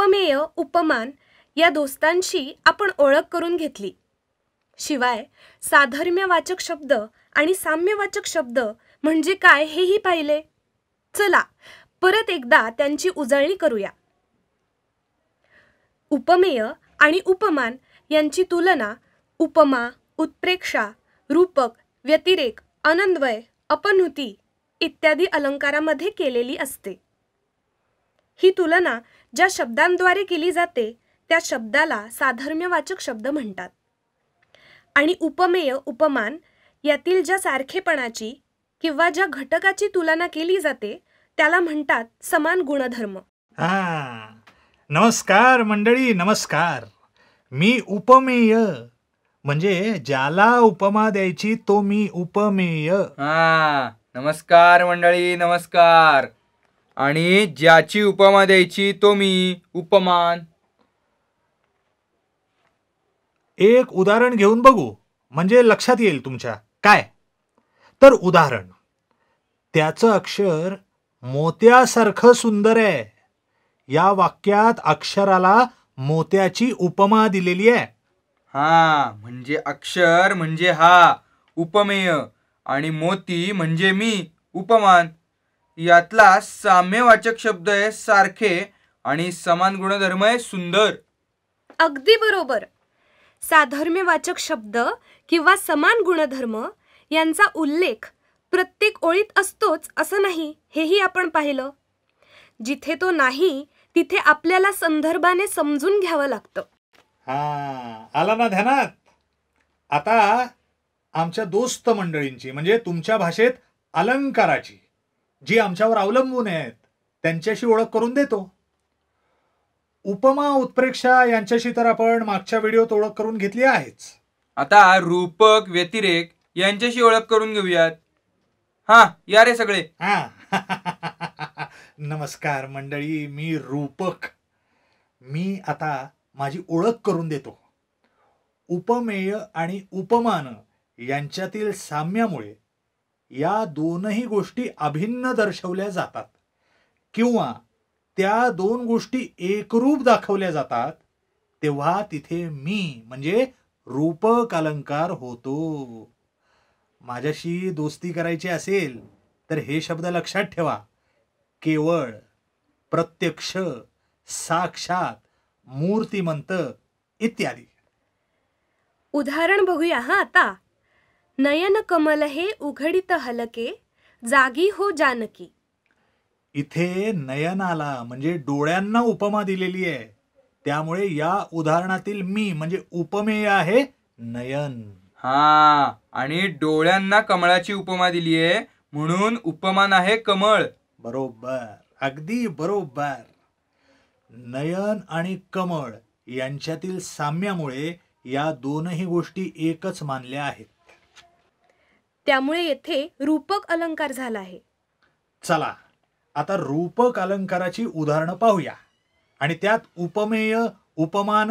उपमेय उपमान या दोस्तांशी आपण ओळख करून घेतली शिवाय वाचक शब्द आणि साम्यवाचक शब्द म्हणजे काय हेही पाहिले चला परत एकदा त्यांची उजळणी करूया उपमेय आणि उपमान यांची तुलना उपमा उत्प्रेक्षा रूपक व्यतिरेक अनन्वय अपनुती इत्यादी अलंकारामध्ये केलेली असते ही तुलना ज्या शब्दांद्वारे केली जाते त्या शब्दाला साधर्म्यवाचक शब्द म्हणतात आणि उपमेय उपमान यातील ज्या सारखेपणाची किंवा ज्या घटकाची तुलना केली जाते त्याला म्हणतात समान गुणधर्म नमस्कार मंडळी नमस्कार मी उपमेय म्हणजे ज्याला उपमा द्यायची तो मी उपमेय नमस्कार मंडळी नमस्कार आणि ज्याची उपमा द्यायची तो मी उपमान एक उदाहरण घेऊन बघू म्हणजे लक्षात येईल तुमच्या काय तर उदाहरण त्याचं अक्षर मोत्यासारखं सुंदर आहे या वाक्यात अक्षराला मोत्याची उपमा दिलेली आहे हा म्हणजे अक्षर म्हणजे हा उपमेय आणि मोती म्हणजे मी उपमान यातला साम्यवाचक शब्द आहे सारखे आणि समान गुणधर्म आहे सुंदर अगदी बरोबर साधर्म्यवाचक शब्द किंवा समान गुणधर्म यांचा उल्लेख प्रत्येक ओळीत असतोच असं नाही हेही आपण पाहिलं जिथे तो नाही तिथे आपल्याला संदर्भाने समजून घ्यावं लागतं हा आला ना ध्यानात आता आमच्या दोस्त मंडळींची म्हणजे तुमच्या भाषेत अलंकाराची जी आमच्यावर अवलंबून आहेत त्यांच्याशी ओळख करून देतो उपमा उत्प्रेक्षा यांच्याशी तर आपण मागच्या व्हिडिओत ओळख करून घेतली आहेच आता रूपक व्यतिरेक यांच्याशी ओळख करून घेऊयात हा या रे सगळे हा नमस्कार मंडळी मी रूपक मी आता माझी ओळख करून देतो उपमेय आणि उपमान यांच्यातील साम्यामुळे या दोनही गोष्टी अभिन्न दर्शवल्या जातात किंवा त्या दोन गोष्टी एकरूप दाखवल्या जातात तेव्हा तिथे मी म्हणजे रूपक अलंकार होतो माझ्याशी दोस्ती करायची असेल तर हे शब्द लक्षात ठेवा केवळ प्रत्यक्ष साक्षात मूर्तिमंत इत्यादी उदाहरण बघूया हा आता नयन कमल हे उघडित हलके जागी हो जानकी इथे नयनाला म्हणजे डोळ्यांना उपमा दिलेली आहे त्यामुळे या उदाहरणातील मी म्हणजे उपमेय आहे नयन हा आणि डोळ्यांना कमळाची उपमा दिलीये म्हणून उपमान आहे कमळ बरोबर अगदी बरोबर नयन आणि कमळ यांच्यातील साम्यामुळे या दोनही गोष्टी एकच मानल्या आहेत त्यामुळे येथे रूपक अलंकार झाला आहे चला आता रूपक अलंकाराची उदाहरणं पाहूया आणि त्यात उपमेय उपमान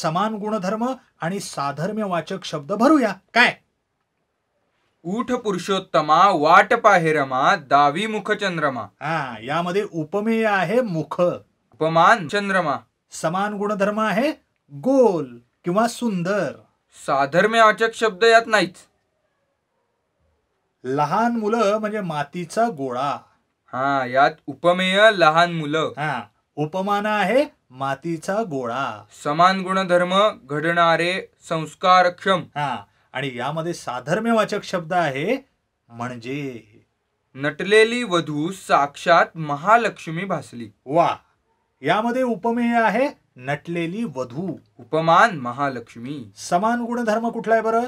समान गुणधर्म आणि साधर्म्यवाचक शब्द भरूया काय ऊठ पुरुषोत्तमा वाट पाहेरमा दावी मुख चंद्रमा हा यामध्ये उपमेय आहे मुख उपमान चंद्रमा समान गुणधर्म आहे गोल किंवा सुंदर साधर्म्यवाचक शब्द यात नाहीच लहान मुलं म्हणजे मातीचा गोळा हा यात उपमेय लहान मुलं हा उपमान आहे मातीचा गोळा समान गुणधर्म घडणारे संस्कारक्षम हा आणि यामध्ये साधर्म्यवाचक शब्द आहे म्हणजे नटलेली वधू साक्षात महालक्ष्मी भासली वा यामध्ये उपमेय आहे नटलेली वधू उपमान महालक्ष्मी समान गुणधर्म कुठला आहे बरं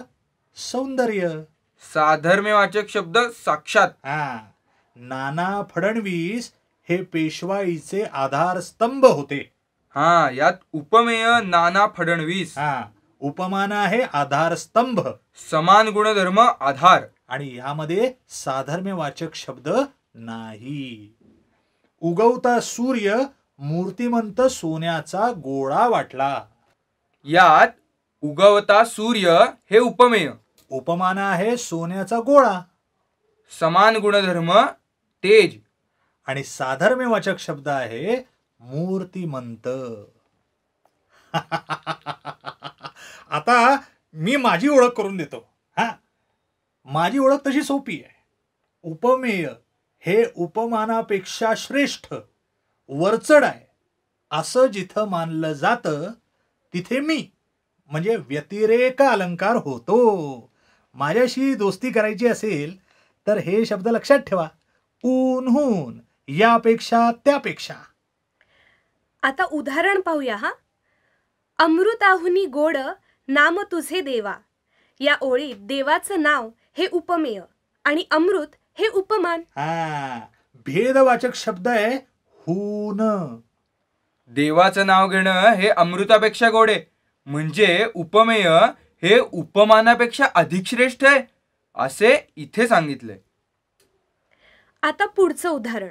सौंदर्य वाचक शब्द साक्षात हा नाना फडणवीस हे पेशवाईचे आधार आधारस्तंभ होते हा यात उपमेय नाना फडणवीस हा उपमान आहे आधारस्तंभ समान गुणधर्म आधार आणि यामध्ये वाचक शब्द नाही उगवता सूर्य मूर्तिमंत सोन्याचा गोळा वाटला यात उगवता सूर्य हे उपमेय उपमान आहे सोन्याचा गोळा समान गुणधर्म तेज आणि साधर्म्यवाचक शब्द आहे मूर्तिमंत आता मी माझी ओळख करून देतो हा माझी ओळख तशी सोपी आहे उपमेय हे उपमानापेक्षा श्रेष्ठ वरचड आहे असं जिथं मानलं जातं तिथे मी म्हणजे व्यतिरेक अलंकार होतो माझ्याशी दोस्ती करायची असेल तर हे शब्द लक्षात ठेवा ऊनहून यापेक्षा त्यापेक्षा आता उदाहरण पाहूया हा अमृताहुनी गोड नाम तुझे देवा या ओळीत देवाचं नाव हे उपमेय आणि अमृत हे उपमान हा भेदवाचक शब्द आहे हून देवाचं नाव घेणं हे अमृतापेक्षा गोडे म्हणजे उपमेय हे उपमानापेक्षा अधिक श्रेष्ठ आहे असे इथे सांगितले आता पुढचं उदाहरण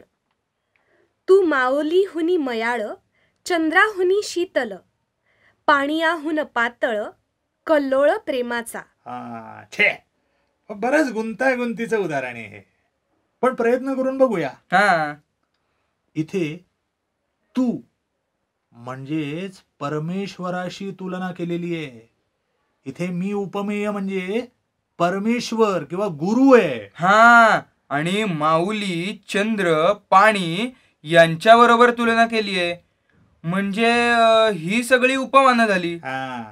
तू माओली हुनी मयाळ चंद्राहुनी शीतल पाणीयाहून पातळ कल्लोळ प्रेमाचा हा, छे बरंच गुंतागुंतीचं उदाहरण आहे हे पण प्रयत्न करून बघूया हा इथे तू म्हणजेच परमेश्वराशी तुलना केलेली आहे इथे मी उपमेय म्हणजे परमेश्वर किंवा गुरु आहे हा आणि माऊली चंद्र पाणी बरोबर तुलना केली आहे म्हणजे ही सगळी उपमान झाली हा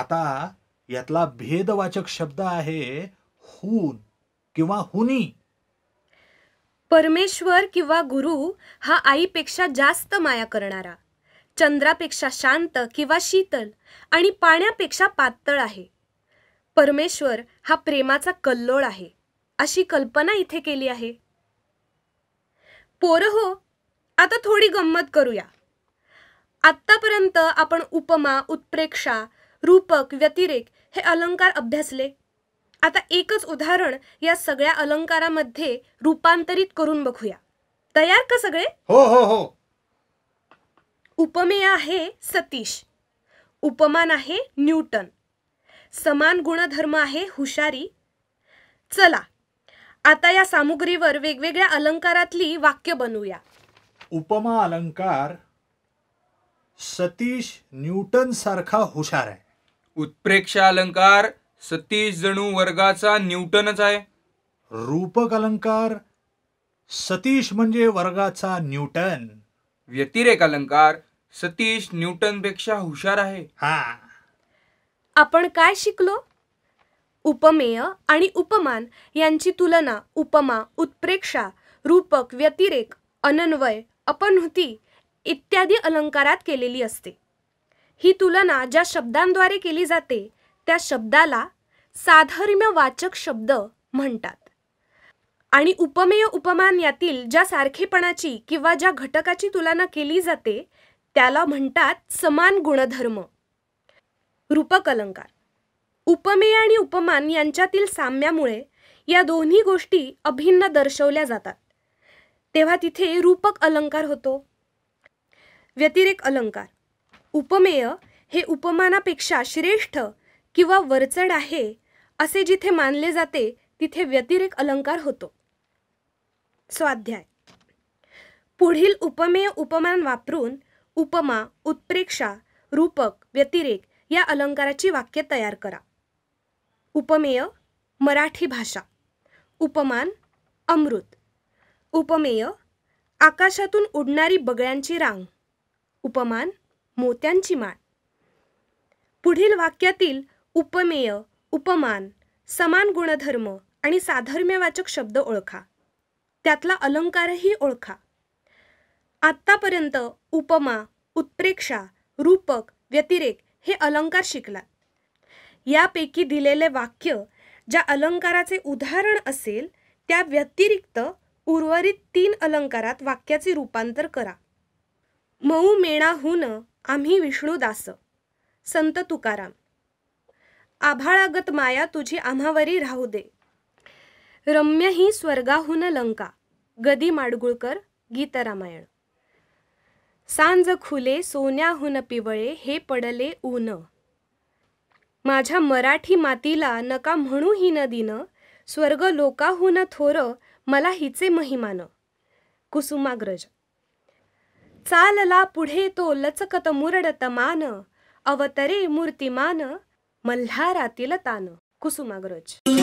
आता यातला भेदवाचक शब्द आहे हून किंवा हुनी परमेश्वर किंवा गुरु हा आईपेक्षा जास्त माया करणारा चंद्रापेक्षा शांत किंवा शीतल आणि पाण्यापेक्षा पातळ आहे परमेश्वर हा प्रेमाचा कल्लोळ आहे अशी कल्पना इथे केली आहे पोर हो आता थोडी गंमत करूया आत्तापर्यंत आपण उपमा उत्प्रेक्षा रूपक व्यतिरेक हे अलंकार अभ्यासले आता एकच उदाहरण या सगळ्या अलंकारामध्ये रूपांतरित करून बघूया तयार का सगळे हो हो हो उपमेय आहे सतीश उपमान आहे न्यूटन समान गुणधर्म आहे हुशारी चला आता या सामुग्रीवर वेगवेगळ्या अलंकारातली वाक्य बनवूया उपमा अलंकार सतीश न्यूटन सारखा हुशार आहे उत्प्रेक्षा अलंकार सतीश जणू वर्गाचा न्यूटनच आहे रूपक अलंकार सतीश म्हणजे वर्गाचा न्यूटन व्यतिरेक अलंकार सतीश न्यूटन पेक्षा हुशार आहे हा आपण काय शिकलो उपमेय आणि उपमान यांची तुलना उपमा उत्प्रेक्षा रूपक व्यतिरेक अनन्वय अपनुती इत्यादी अलंकारात केलेली असते ही तुलना ज्या शब्दांद्वारे केली जाते त्या शब्दाला वाचक शब्द म्हणतात आणि उपमेय उपमान यातील ज्या सारखेपणाची किंवा ज्या घटकाची तुलना केली जाते त्याला म्हणतात समान गुणधर्म रूपक अलंकार उपमेय आणि उपमान यांच्यातील साम्यामुळे या दोन्ही गोष्टी अभिन्न दर्शवल्या जातात तेव्हा तिथे रूपक अलंकार होतो व्यतिरेक अलंकार उपमेय हे उपमानापेक्षा श्रेष्ठ किंवा वरचढ आहे असे जिथे मानले जाते तिथे व्यतिरेक अलंकार होतो स्वाध्याय पुढील उपमेय उपमान वापरून उपमा उत्प्रेक्षा रूपक व्यतिरेक या अलंकाराची वाक्य तयार करा उपमेय मराठी भाषा उपमान अमृत उपमेय आकाशातून उडणारी बगळ्यांची रांग उपमान मोत्यांची माळ पुढील वाक्यातील उपमेय उपमान समान गुणधर्म आणि साधर्म्यवाचक शब्द ओळखा त्यातला अलंकारही ओळखा आत्तापर्यंत उपमा उत्प्रेक्षा रूपक व्यतिरेक हे अलंकार शिकलात यापैकी दिलेले वाक्य ज्या अलंकाराचे उदाहरण असेल त्या व्यतिरिक्त उर्वरित तीन अलंकारात वाक्याचे रूपांतर करा मऊ मेणाहून आम्ही विष्णू दास संत तुकाराम आभाळागत माया तुझी आम्हावरी राहू दे रम्य ही स्वर्गाहून लंका गदी माडगुळकर गीतरामायण सांज खुले सोन्याहून पिवळे हे पडले ऊन माझ्या मराठी मातीला नका म्हणू ही न दिन स्वर्ग लोकाहून थोर मला हिचे महिमान कुसुमाग्रज चालला पुढे तो लचकत मुरडत मान अवतरे मूर्तिमान मल्हारातील तान कुसुमाग्रज